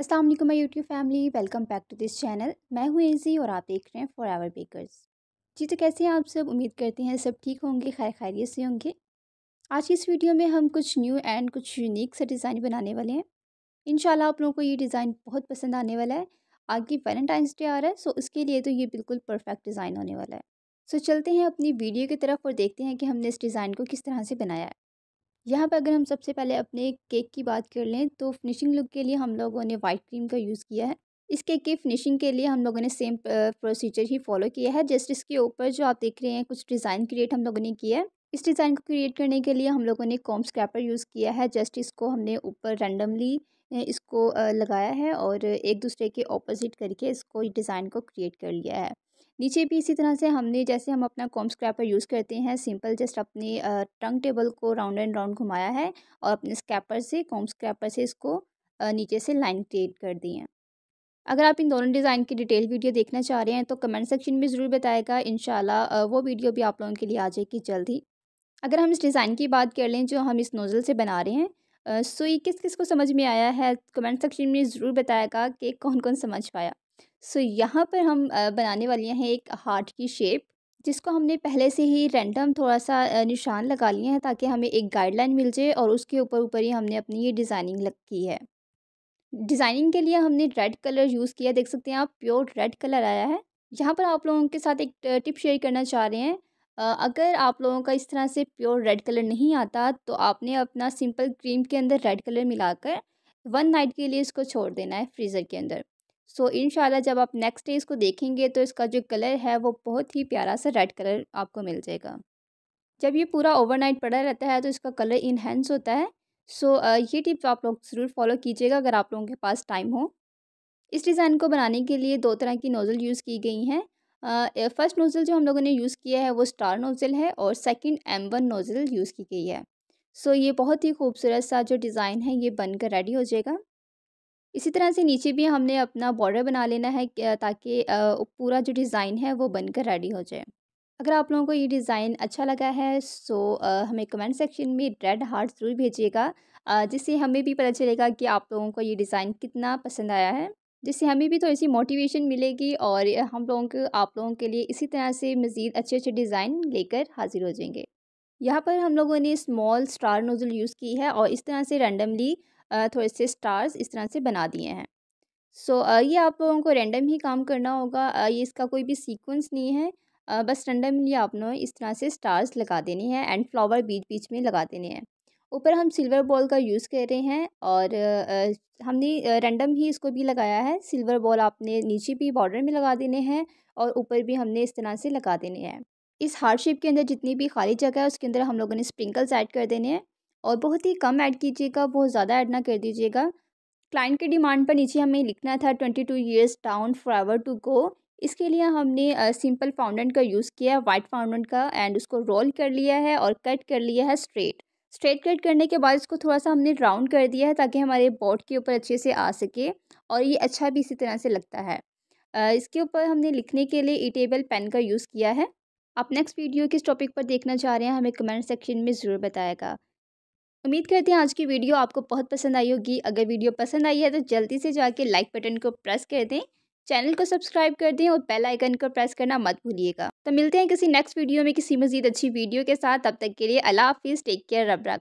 अस्सलाम वालेकुम my YouTube family welcome back to this channel मैं हूँ एजी और आप देख रहे हैं फॉर आवर बेकर्स जी तो कैसे हैं आप सब उम्मीद करते हैं सब ठीक होंगे खैर खैरियत से होंगे आज की इस वीडियो में हम कुछ न्यू एंड कुछ यूनिक सा डिज़ाइन बनाने वाले हैं इन आप लोगों को ये डिज़ाइन बहुत पसंद आने वाला है आगे वैलेंटाइंस डे आ रहा है सो उसके लिए तो ये बिल्कुल परफेक्ट डिज़ाइन होने वाला है सो चलते हैं अपनी वीडियो की तरफ और देखते हैं कि हमने इस डिज़ाइन को किस तरह से बनाया है यहाँ पर अगर हम सबसे पहले अपने केक की बात कर लें तो फिनिशिंग लुक के लिए हम लोगों ने वाइट क्रीम का यूज़ किया है इस केक की फिनिशिंग के लिए हम लोगों ने सेम प्रोसीजर ही फॉलो किया है जस्ट इसके ऊपर जो आप देख रहे हैं कुछ डिज़ाइन क्रिएट हम लोगों ने किया है इस डिज़ाइन को क्रिएट करने के लिए हम लोगों ने कॉम स्क्रैपर यूज़ किया है जस्ट इसको हमने ऊपर रैंडमली इसको लगाया है और एक दूसरे के ऑपोजिट करके इसको डिज़ाइन को क्रिएट कर लिया है नीचे भी इसी तरह से हमने जैसे हम अपना कॉम स्क्रैपर यूज़ करते हैं सिंपल जस्ट अपनी टंग टेबल को राउंड एंड राउंड घुमाया है और अपने स्क्रैपर से कॉम स्क्रैपर से इसको नीचे से लाइन क्रिएट कर दी है अगर आप इन दोनों डिज़ाइन की डिटेल वीडियो देखना चाह रहे हैं तो कमेंट सेक्शन में ज़रूर बताएगा इन वो वीडियो भी आप लोगों के लिए आ जाएगी जल्द ही अगर हम इस डिज़ाइन की बात कर लें जो हम इस नोज़ल से बना रहे हैं सो ये किस किस को समझ में आया है कमेंट सेक्शन में ज़रूर बताएगा कि कौन कौन समझ पाया सो so, यहाँ पर हम बनाने वाली हैं एक हार्ट की शेप जिसको हमने पहले से ही रैंडम थोड़ा सा निशान लगा लिए हैं ताकि हमें एक गाइडलाइन मिल जाए और उसके ऊपर ऊपर ही हमने अपनी ये डिज़ाइनिंग लग की है डिज़ाइनिंग के लिए हमने रेड कलर यूज़ किया देख सकते हैं आप प्योर रेड कलर आया है यहाँ पर आप लोगों के साथ एक टिप शेयर करना चाह रहे हैं अगर आप लोगों का इस तरह से प्योर रेड कलर नहीं आता तो आपने अपना सिंपल क्रीम के अंदर रेड कलर मिलाकर वन नाइट के लिए इसको छोड़ देना है फ्रीज़र के अंदर सो so, इन जब आप नेक्स्ट डे इसको देखेंगे तो इसका जो कलर है वो बहुत ही प्यारा सा रेड कलर आपको मिल जाएगा जब ये पूरा ओवरनाइट पड़ा रहता है तो इसका कलर इन्हेंस होता है सो so, ये टिप्स आप लोग ज़रूर फॉलो कीजिएगा अगर आप लोगों के पास टाइम हो इस डिज़ाइन को बनाने के लिए दो तरह की नोज़ल यूज़ की गई हैं फ़र्स्ट नोज़ल जो हम लोगों ने यूज़ किया है वो स्टार नोज़ल है और second M one nozzle use की गई है सो so, ये बहुत ही खूबसूरत सा जो डिज़ाइन है ये बनकर रेडी हो जाएगा इसी तरह से नीचे भी हमने अपना बॉर्डर बना लेना है ताकि पूरा जो डिज़ाइन है वो बनकर रेडी हो जाए अगर आप लोगों को ये डिज़ाइन अच्छा लगा है सो हमें कमेंट सेक्शन में रेड हार्ट ज़रूर भेजिएगा जिससे हमें भी पता चलेगा कि आप लोगों को ये डिज़ाइन कितना पसंद आया है जिससे हमें भी थोड़ी सी मोटिवेशन मिलेगी और हम लोगों को आप लोगों के लिए इसी तरह से मज़ीद अच्छे अच्छे डिज़ाइन लेकर हाज़िर हो जाएंगे यहाँ पर हम लोगों ने स्मॉल स्टार नोज़ल यूज़ की है और इस तरह से रैंडमली थोड़े से स्टार्स इस तरह से बना दिए हैं सो so, ये आप लोगों को रैंडम ही काम करना होगा ये इसका कोई भी सीक्वेंस नहीं है बस रैंडमली आप लोगों इस तरह से स्टार्स लगा देने हैं एंड फ्लावर बीच बीच में लगा देने हैं ऊपर हम सिल्वर बॉल का यूज़ कर रहे हैं और हमने रैंडम ही इसको भी लगाया है सिल्वर बॉल आपने नीचे भी बॉर्डर में लगा देने हैं और ऊपर भी हमने इस तरह से लगा देने हैं इस हार्ट शेप के अंदर जितनी भी खाली जगह है उसके अंदर हम लोगों ने स्प्रिंकल्स ऐड कर देने हैं और बहुत ही कम ऐड कीजिएगा बहुत ज़्यादा ऐड ना कर दीजिएगा क्लाइंट के डिमांड पर नीचे हमें लिखना था twenty two years down forever to go इसके लिए हमने सिंपल फाउंडेंट का यूज़ किया है वाइट फाउंडेंट का एंड उसको रोल कर लिया है और कट कर लिया है स्ट्रेट स्ट्रेट कट करने के बाद इसको थोड़ा सा हमने राउंड कर दिया है ताकि हमारे बोर्ड के ऊपर अच्छे से आ सके और ये अच्छा भी इसी तरह से लगता है इसके ऊपर हमने लिखने के लिए ई टेबल पेन का यूज़ किया है आप नेक्स्ट वीडियो किस टॉपिक पर देखना चाह रहे हैं हमें कमेंट सेक्शन में ज़रूर बताएगा उम्मीद करते हैं आज की वीडियो आपको बहुत पसंद आई होगी अगर वीडियो पसंद आई है तो जल्दी से जाके लाइक बटन को प्रेस कर दें चैनल को सब्सक्राइब कर दें और बेल आइकन को प्रेस करना मत भूलिएगा तो मिलते हैं किसी नेक्स्ट वीडियो में किसी मजीद अच्छी वीडियो के साथ तब तक के लिए अला हाफिज़ टेक केयर रब रख